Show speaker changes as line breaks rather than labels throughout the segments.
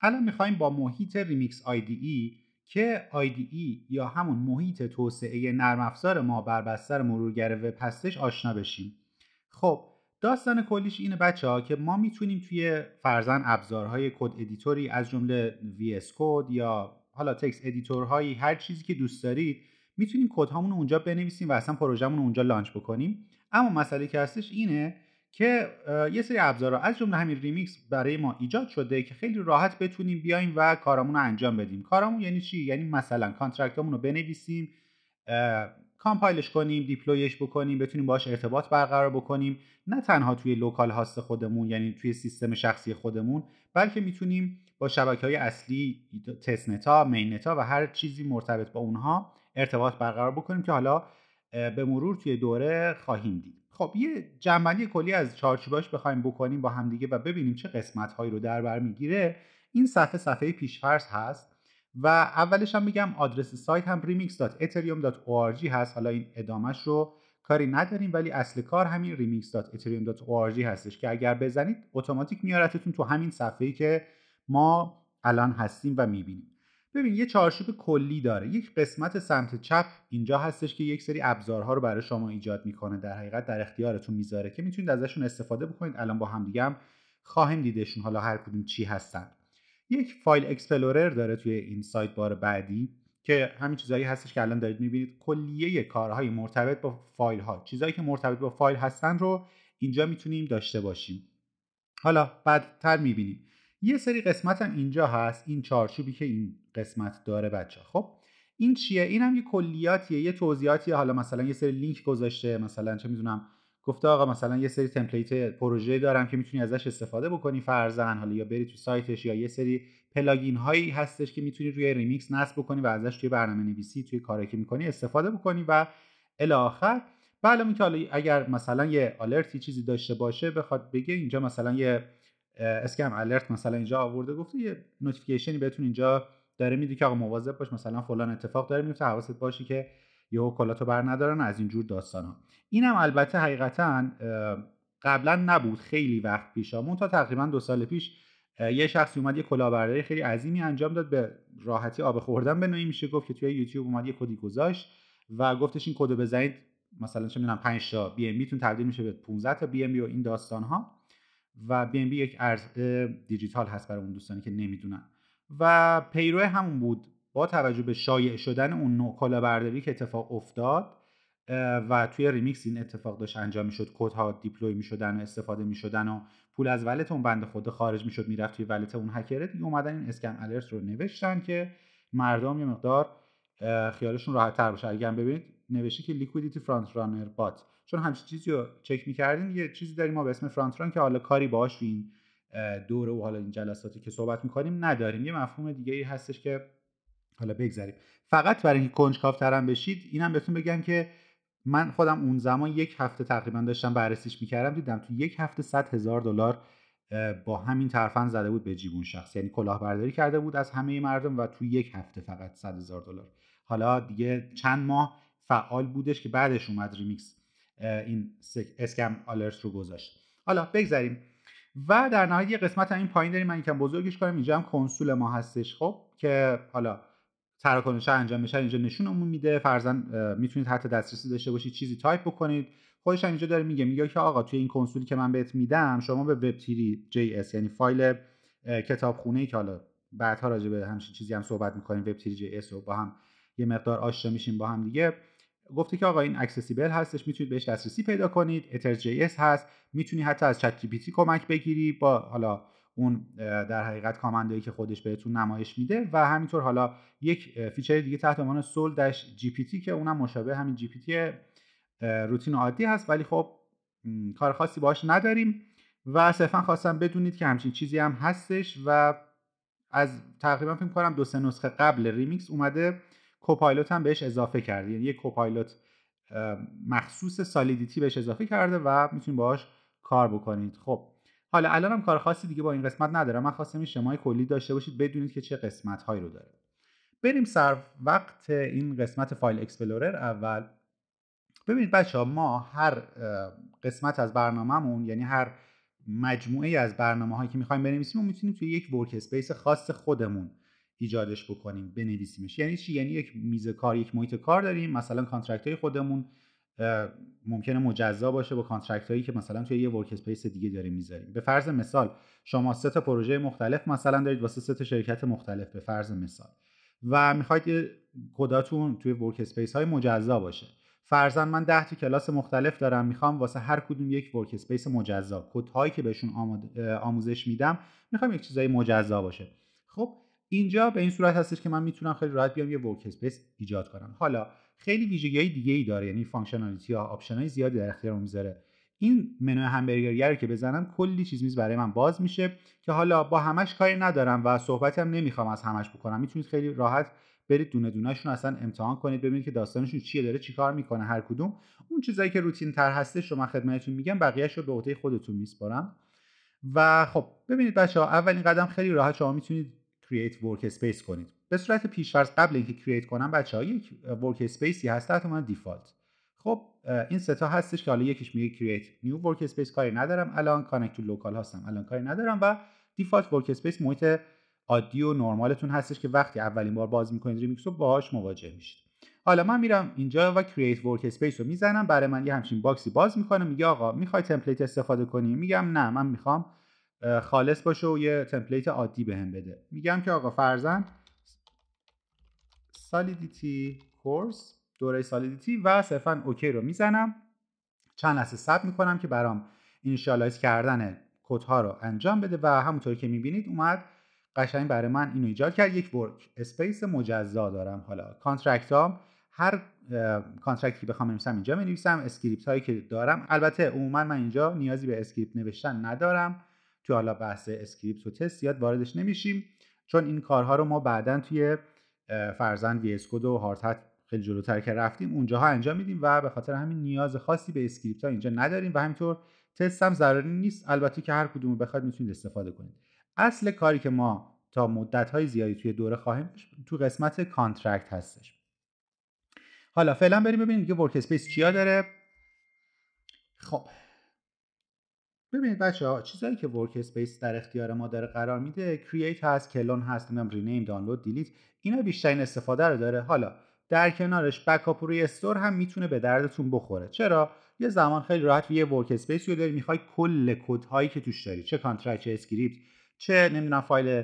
حالا میخوایم با محیط ریمیکس IDE که IDE یا همون محیط توسعه نرم افزار ما بر بستر مرورگر وب هستش آشنا بشیم خب داستان کلیش اینه بچه ها که ما میتونیم توی فرزن ابزارهای کد ادیتوری از جمله اس کود یا حالا تکس ادیتورهایی هر چیزی که دوست دارید میتونیم کد هامون اونجا بنویسیم و اصلا رو اونجا لانچ بکنیم اما مسئله که هستش اینه که یه سری ابزارا از جمله همین ریمیکس برای ما ایجاد شده که خیلی راحت بتونیم بیایم و کارامون رو انجام بدیم کارامون یعنی چی یعنی مثلا کانترکتمون رو بنویسیم کامپایلش کنیم دیپلویش بکنیم بتونیم باش ارتباط برقرار بکنیم نه تنها توی لوکال هاست خودمون یعنی توی سیستم شخصی خودمون بلکه میتونیم با شبکه های اصلی تسنتا مینتا و هر چیزی مرتبط با اونها ارتباط برقرار بکنیم که حالا به مرور توی دوره خواهیم دید خب یه جنبندی کلی از چارچوباش بخوایم بکنیم با همدیگه و ببینیم چه قسمت هایی رو در بر میگیره این صفحه صفحه پیشفرض هست و اولش هم میگم آدرس سایت هم remix.ethereum.org هست حالا این ادامش رو کاری نداریم ولی اصل کار همین remix.ethereum.org هستش که اگر بزنید اتوماتیک میارتتون تو همین صفحه‌ای که ما الان هستیم و میبینیم ببین یه چارچوب کلی داره یک قسمت سمت چپ اینجا هستش که یک سری ابزارها رو برای شما ایجاد میکنه در حقیقت در اختیارتون میذاره که میتونید ازشون استفاده بکنید الان با دیگه هم خواهیم دیدشون حالا هر کدوم چی هستن یک فایل اکسپلورر داره توی این سایت بار بعدی که همین چیزایی هستش که الان دارید میبینید کلیه کارهای مرتبط با فایل ها چیزایی که مرتبط با فایل هستن رو اینجا میتونیم داشته باشیم حالا بعدتر میبینیم یه سری قسمت هم اینجا هست این چارچوبی که این قسمت داره بچه خب این چیه این هم یه کلیاتیه یه توضیحاتیه حالا مثلا یه سری لینک گذاشته مثلا چه میدونم گفته آقا مثلا یه سری تمپلیت پروژه دارم که میتونی ازش استفاده بکنی فرزن حالا یا بری تو سایتش یا یه سری پلاگین هایی هستش که میتونی روی ریمیکس نصب بکنی و ازش توی برنامه نویسی توی کاری که میکنی استفاده بکنی و الی آخر بله که حالا اگر مثلا یه آلرتی چیزی داشته باشه بخواد بگه اینجا مثلا یه اسکم الرت مثلا اینجا آورده گفته یه نوتیفیکیشنی بهتون اینجا داره میده که آقا مواظب باش مثلا فلان اتفاق داره میفته حواست باشی که یهو کلاتو بر ندارن از اینجور داستان ها اینم البته حقیقتا قبلا نبود خیلی وقت مون تا تقریبا دو سال پیش یه شخصی اومد یه کلاهبرداری خیلی عظیمی انجام داد به راحتی آب خوردن به نوعی میشه گفت که توی یوتیوب اومد یه کدی گذاشت و گفتش این کدو بزنید مثلا چه میدونم 5 تا بی ام تبدیل میشه به 15 تا بی ام و این داستان ها و بی یک ارز دیجیتال هست برای اون دوستانی که نمیدونن و پیرو همون بود با توجه به شایع شدن اون نوع کلاهبرداری که اتفاق افتاد و توی ریمیکس این اتفاق داشت انجام میشد کدها دیپلوی میشدن و استفاده میشدن و پول از ولت اون بند خود خارج میشد میرفت توی ولت اون هکره دیگه اومدن این اسکن الرت رو نوشتن که مردم یه مقدار خیالشون راحت تر باشه اگر ببینید نوشته که لیکویدیتی فرانت رانر بات چون همچین چیزی رو چک میکردیم یه چیزی داریم ما به اسم فرانت ران که حالا کاری باهاش این دوره و حالا این جلساتی که صحبت میکنیم نداریم یه مفهوم دیگه ای هستش که حالا بگذاریم فقط برای اینکه هم بشید اینم بهتون بگم که من خودم اون زمان یک هفته تقریبا داشتم بررسیش میکردم دیدم تو یک هفته 100 هزار دلار با همین طرفن زده بود به جیبون شخص یعنی کلاهبرداری کرده بود از همه مردم و تو یک هفته فقط صد هزار دلار حالا دیگه چند ماه فعال بودش که بعدش اومد ریمیکس این اسکم آلرت رو گذاشت حالا بگذریم و در نهایت یه قسمت هم این پایین داریم من یکم بزرگش کنم اینجا هم کنسول ما هستش خب که حالا تراکنش انجام میشه اینجا نشونمون میده فرزن میتونید حتی دسترسی داشته باشید چیزی تایپ بکنید خودش اینجا داره میگه میگه که آقا توی این کنسولی که من بهت میدم شما به وب تیری جی اس یعنی فایل کتابخونه ای که حالا بعدها راجع به همچین چیزی هم صحبت میکنیم وب تیری جی اس رو با هم یه مقدار آشنا میشیم با هم دیگه گفته که آقا این اکسسیبل هستش میتونید بهش دسترسی پیدا کنید اتر جی هست میتونی حتی از چت جی کمک بگیری با حالا اون در حقیقت کامندایی که خودش بهتون نمایش میده و همینطور حالا یک فیچر دیگه تحت عنوان سول داش جی پی تی که اونم مشابه همین جی پی تی روتین عادی هست ولی خب کار خاصی باهاش نداریم و صرفا خواستم بدونید که همچین چیزی هم هستش و از تقریبا فکر کنم دو سه نسخه قبل ریمیکس اومده کوپایلوت هم بهش اضافه کرده یعنی یک کوپایلوت مخصوص سالیدیتی بهش اضافه کرده و میتونید باهاش کار بکنید خب حالا الان هم کار خاصی دیگه با این قسمت ندارم من خواستم این شمای کلی داشته باشید بدونید که چه قسمت هایی رو داره بریم سر وقت این قسمت فایل اکسپلورر اول ببینید بچه ها ما هر قسمت از برنامهمون یعنی هر مجموعه از برنامه هایی که میخوایم بنویسیم و میتونیم توی یک ورک اسپیس خاص خودمون ایجادش بکنیم بنویسیمش یعنی چی یعنی یک میز کار یک محیط کار داریم مثلا کانترکت های خودمون ممکنه مجزا باشه با کانترکت هایی که مثلا توی یه ورک اسپیس دیگه داریم میذاریم به فرض مثال شما سه تا پروژه مختلف مثلا دارید واسه سه شرکت مختلف به فرض مثال و میخواید کداتون توی ورک اسپیس های مجزا باشه فرضا من ده تا کلاس مختلف دارم میخوام واسه هر کدوم یک ورک اسپیس مجزا کد هایی که بهشون آموزش میدم میخوام یک چیزای مجزا باشه خب اینجا به این صورت هستش که من میتونم خیلی راحت بیام یه ورک اسپیس ایجاد کنم حالا خیلی ویژگی های دیگه ای داره یعنی فانکشنالیتی ها آپشن های زیادی در اختیارم میذاره این منو همبرگری که بزنم کلی چیز میز برای من باز میشه که حالا با همش کاری ندارم و صحبتی هم نمیخوام از همش بکنم میتونید خیلی راحت برید دونه دونهشون اصلا امتحان کنید ببینید که داستانشون چیه داره چیکار میکنه هر کدوم اون چیزایی که روتین تر هستش رو من خدمتتون میگم بقیهش رو به عهده خودتون میسپارم و خب ببینید بچه ها اولین قدم خیلی راحت شما میتونید create workspace کنید به صورت پیش فرض قبل اینکه کرییت کنم بچه‌ها یک ورک اسپیسی هست تحت من دیفالت خب این ستا هستش که حالا یکیش میگه کرییت نیو ورک اسپیس کاری ندارم الان کانکت تو لوکال هستم الان کاری ندارم و دیفالت ورک اسپیس محیط عادی و نرمالتون هستش که وقتی اولین بار باز میکنید ریمیکس رو باهاش مواجه میشید حالا من میرم اینجا و کرییت ورک اسپیس رو میزنم برای من یه همچین باکسی باز میکنه میگه آقا میخوای تمپلیت استفاده کنی میگم نه من میخوام خالص باشه و یه تمپلیت عادی بهم بده میگم که آقا فرزن سالیدیتی کورس دوره سالیدیتی و صرفا اوکی رو میزنم چند لحظه سب میکنم که برام اینیشیالایز کردن کدها رو انجام بده و همونطور که میبینید اومد قشنگ برای من اینو ایجاد کرد یک ورک اسپیس مجزا دارم حالا کانترکت ها هر کانترکتی که بخوام بنویسم اینجا بنویسم اسکریپت هایی که دارم البته عموما من اینجا نیازی به اسکریپت نوشتن ندارم که حالا بحث اسکریپت و تست زیاد واردش نمیشیم چون این کارها رو ما بعدا توی فرزند وی اسکود و هارت خیلی جلوتر که رفتیم اونجاها انجام میدیم و به خاطر همین نیاز خاصی به اسکریپت ها اینجا نداریم و همینطور تست هم ضروری نیست البته که هر کدوم بخواد میتونید استفاده کنید اصل کاری که ما تا مدت های زیادی توی دوره خواهیم تو قسمت کانترکت هستش حالا فعلا بریم ببینیم دیگه ورک اسپیس چیا داره خب ببینید بچه ها چیزایی که ورک اسپیس در اختیار ما داره قرار میده کرییت هست کلون هست نمیدونم رینیم دانلود دیلیت اینا بیشترین استفاده رو داره حالا در کنارش بکاپ روی استور هم میتونه به دردتون بخوره چرا یه زمان خیلی راحت یه ورک اسپیس رو داری میخوای کل کد هایی که توش داری چه کانترکت چه اسکریپت چه نمیدونم فایل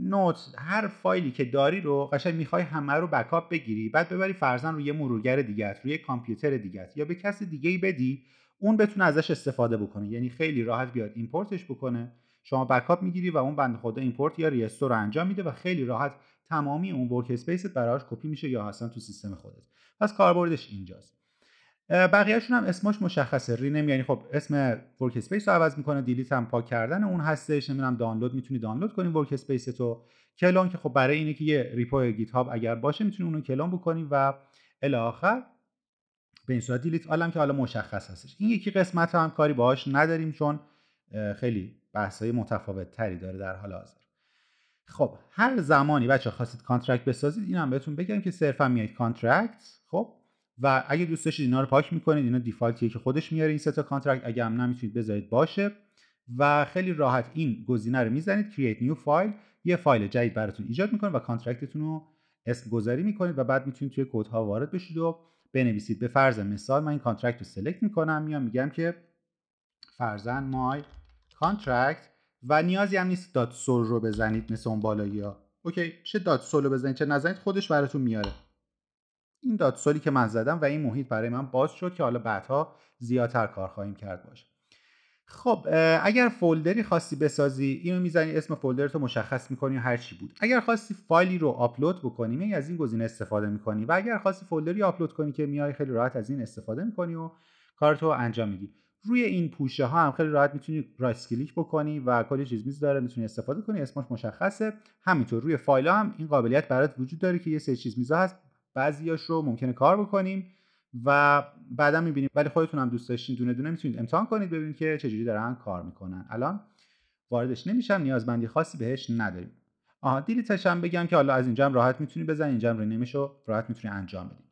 نوت هر فایلی که داری رو قشنگ میخوای همه رو بکاپ بگیری بعد ببری فرزن روی مرورگر دیگه روی کامپیوتر دیگه یا به کسی دیگه بدی اون بتونه ازش استفاده بکنه یعنی خیلی راحت بیاد ایمپورتش بکنه شما بکاپ میگیری و اون بند خدا ایمپورت یا ریستور رو انجام میده و خیلی راحت تمامی اون ورک اسپیست براش کپی میشه یا اصلا تو سیستم خودت پس کاربردش اینجاست بقیهشون هم اسمش مشخصه رینم یعنی خب اسم ورک اسپیس رو عوض میکنه دیلیت هم پاک کردن اون هستش نمیدونم دانلود میتونی دانلود کنی ورک اسپیس تو کلون که خب برای اینه که یه ریپو گیت هاب اگر باشه میتونی اونو کلون بکنی و الی به این صورت دیلیت آلم که حالا مشخص هستش این یکی قسمت هم کاری باهاش نداریم چون خیلی بحث های متفاوت تری داره در حال حاضر خب هر زمانی بچه خواستید کانترکت بسازید اینم بهتون بگم که صرفا میایید کانترکت خب و اگه دوست داشتید اینا رو پاک میکنید اینا دیفالتیه که خودش میاره این سه تا کانترکت اگه هم نمیتونید بذارید باشه و خیلی راحت این گزینه رو میزنید create new فایل یه فایل جدید براتون ایجاد میکنه و کانترکتتون رو اسم گذاری میکنید و بعد میتونید توی کد ها وارد بشید و بنویسید به فرض مثال من این کانترکت رو سلکت میکنم یا میگم که فرزن مای کانترکت و نیازی هم نیست دات سول رو بزنید مثل اون بالایی ها اوکی چه دات سول رو بزنید چه نزنید خودش براتون میاره این دات سولی که من زدم و این محیط برای من باز شد که حالا بعدها زیادتر کار خواهیم کرد باشه خب اگر فولدری خاصی بسازی اینو میزنی اسم فولدر مشخص میکنی هر چی بود اگر خواستی فایلی رو آپلود بکنی میای از این گزینه استفاده میکنی و اگر خواستی فولدری آپلود کنی که میای خیلی راحت از این استفاده میکنی و کارتو انجام میدی روی این پوشه ها هم خیلی راحت میتونی رایت کلیک بکنی و کلی چیز میز داره میتونی استفاده کنی اسمش مشخصه همینطور روی فایل هم این قابلیت برات وجود داره که یه سری چیز میز هست بعضیاش رو ممکنه کار بکنیم و بعدا میبینیم ولی خودتون هم دوست داشتین دونه دونه میتونید امتحان کنید ببینید که چجوری دارن کار میکنن الان واردش نمیشم نیازمندی خاصی بهش نداریم آها دیلیتش هم بگم که حالا از اینجا هم راحت میتونی بزنی اینجا هم رو راحت میتونی انجام بدی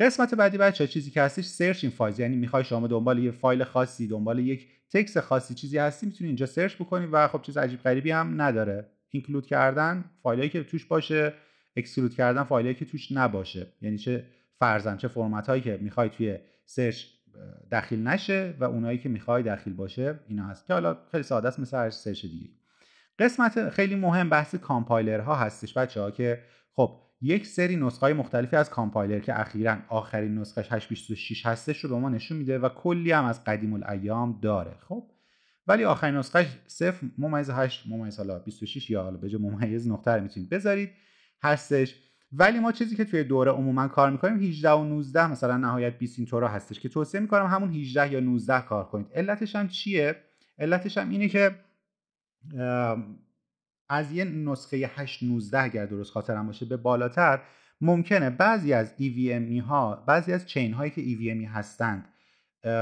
قسمت بعدی بچه چیزی که هستش سرچ این فایل یعنی میخوای شما دنبال یه فایل خاصی دنبال یک تکس خاصی چیزی هستی میتونی اینجا سرچ بکنی و خب چیز عجیب غریبی هم نداره اینکلود کردن فایلایی که توش باشه اکسکلود کردن فایلایی که توش نباشه یعنی چه فرزن چه فرمت هایی که میخوای توی سرچ دخیل نشه و اونایی که میخوای دخیل باشه اینا هست که حالا خیلی ساده است مثل سرچ دیگه قسمت خیلی مهم بحث کامپایلر ها هستش بچه ها که خب یک سری نسخه مختلفی از کامپایلر که اخیرا آخرین نسخه 826 هستش رو به ما نشون میده و کلی هم از قدیم الایام داره خب ولی آخرین نسخه اش ممیز 8 ممیز 26 یا حالا به ممیز نقطه میتونید بذارید هستش ولی ما چیزی که توی دوره عموما کار میکنیم 18 و 19 مثلا نهایت 20 اینطورا هستش که توصیه میکنم همون 18 یا 19 کار کنید علتش هم چیه علتش هم اینه که از یه نسخه 8 19 اگر درست خاطرم باشه به بالاتر ممکنه بعضی از EVME e ها بعضی از چین هایی که EVME e هستند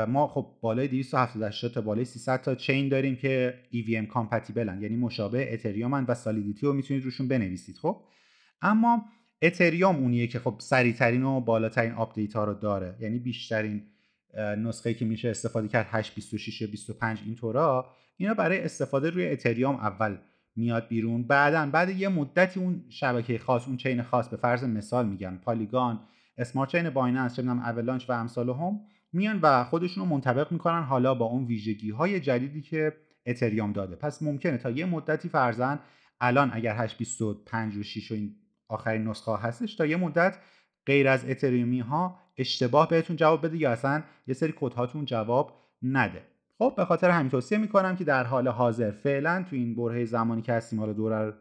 ما خب بالای 278 تا بالای 300 تا چین داریم که EVM کامپتیبلن یعنی مشابه اتریوم و سالیدیتی رو میتونید روشون بنویسید خب اما اتریوم اونیه که خب سریعترین و بالاترین آپدیت ها رو داره یعنی بیشترین نسخه که میشه استفاده کرد 8 26 25 اینطورا اینا برای استفاده روی اتریوم اول میاد بیرون بعدا بعد یه مدتی اون شبکه خاص اون چین خاص به فرض مثال میگن پالیگان اسمارت چین بایننس چه اولانچ و امثال هم میان و خودشون رو منطبق میکنن حالا با اون ویژگی های جدیدی که اتریوم داده پس ممکنه تا یه مدتی فرزن الان اگر 8 و 6 و این آخرین نسخه هستش تا یه مدت غیر از اتریومی ها اشتباه بهتون جواب بده یا اصلا یه سری کد هاتون جواب نده خب به خاطر همین توصیه میکنم که در حال حاضر فعلا تو این برهه زمانی که هستیم حالا دوره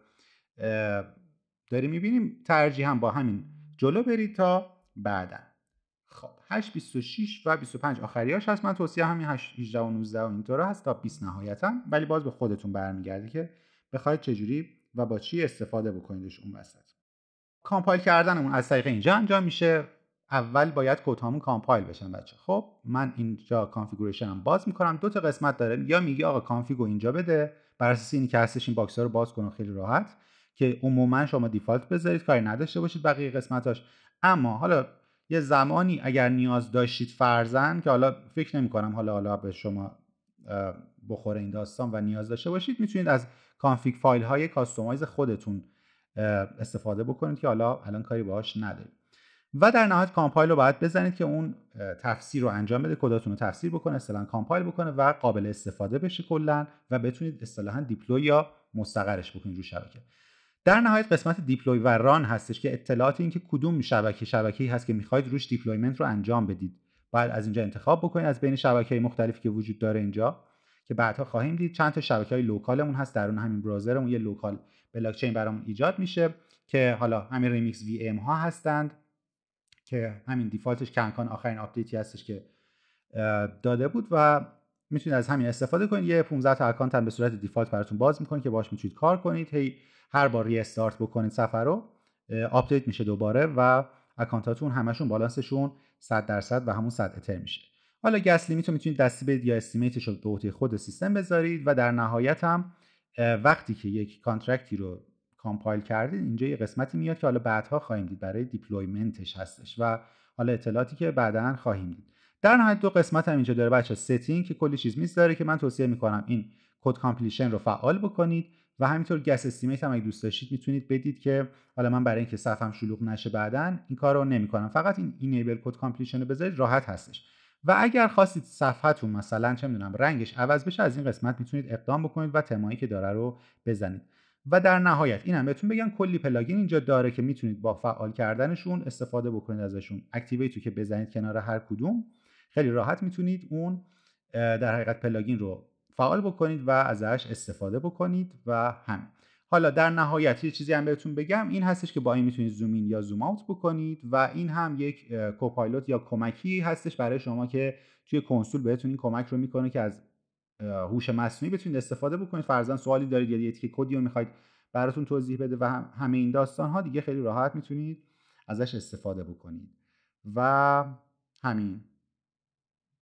داریم میبینیم ترجیح هم با همین جلو برید تا بعدا خب 8 26 و 25 آخریاش هست من توصیه همین 8 18 و 19 و هست تا 20 نهایتا ولی باز به خودتون برمیگردی که بخواید جوری و با چی استفاده بکنیدش اون وسط کامپایل کردنمون از طریق اینجا انجام میشه اول باید کد هامون کامپایل بشن بچه خب من اینجا کانفیگوریشن هم باز میکنم دو تا قسمت داره یا میگی آقا کانفیگو اینجا بده بر اساس اینی که هستش این باکس ها رو باز کن خیلی راحت که عموما شما دیفالت بذارید کاری نداشته باشید بقیه قسمتاش اما حالا یه زمانی اگر نیاز داشتید فرزن که حالا فکر نمی کنم حالا حالا به شما بخوره این داستان و نیاز داشته باشید میتونید از کانفیگ فایل های کاستومایز خودتون استفاده بکنید که حالا الان کاری باهاش نداری و در نهایت کامپایل رو باید بزنید که اون تفسیر رو انجام بده کداتون رو تفسیر بکنه اصطلاحا کامپایل بکنه و قابل استفاده بشه کلا و بتونید اصطلاحا دیپلوی یا مستقرش بکنید رو شبکه در نهایت قسمت دیپلوی و ران هستش که اطلاعات اینکه کدوم شبکه شبکه‌ای هست که میخواید روش دیپلویمنت رو انجام بدید بعد از اینجا انتخاب بکنید از بین شبکه‌های مختلفی که وجود داره اینجا که بعدها خواهیم دید چند تا شبکه های لوکالمون هست درون همین برازرمون یه لوکال بلاکچین برامون ایجاد میشه که حالا همین ریمیکس وی ام ها هستند که همین دیفالتش کنکان آخرین آپدیتی هستش که داده بود و میتونید از همین استفاده کنید یه 15 تا اکانت هم به صورت دیفالت براتون باز میکنه که باش میتونید کار کنید هی هر بار یه استارت بکنید سفر رو آپدیت میشه دوباره و اکانتاتون همشون بالانسشون 100 درصد و همون 100 اتر میشه حالا گس میتونید دستی بدید یا استیمیتش رو به خود سیستم بذارید و در نهایت هم وقتی که یک کانترکتی رو کامپایل کردید اینجا یه قسمتی میاد که حالا بعدها خواهیم دید برای دیپلویمنتش هستش و حالا اطلاعاتی که بعدا خواهیم دید در نهایت دو قسمت هم اینجا داره بچه ستینگ که کلی چیز میز داره که من توصیه میکنم این کد کامپلیشن رو فعال بکنید و همینطور گس استیمیت هم اگه دوست داشتید میتونید بدید که حالا من برای اینکه صفم شلوغ نشه بعدا این کار رو نمیکنم فقط این اینیبل کد کامپلیشن رو بذارید راحت هستش و اگر خواستید صفحتون مثلا چه میدونم رنگش عوض بشه از این قسمت میتونید اقدام بکنید و تمایی که داره رو بزنید و در نهایت اینم بهتون بگم کلی پلاگین اینجا داره که میتونید با فعال کردنشون استفاده بکنید ازشون اکتیویتو که بزنید کنار هر کدوم خیلی راحت میتونید اون در حقیقت پلاگین رو فعال بکنید و ازش استفاده بکنید و همین حالا در نهایت یه چیزی هم بهتون بگم این هستش که با این میتونید زوم این یا زوم آوت بکنید و این هم یک کوپایلوت یا کمکی هستش برای شما که توی کنسول بهتون این کمک رو میکنه که از هوش مصنوعی بتونید استفاده بکنید فرضاً سوالی دارید یا یه تیکه کدی رو میخواید براتون توضیح بده و هم همه این داستان ها دیگه خیلی راحت میتونید ازش استفاده بکنید و همین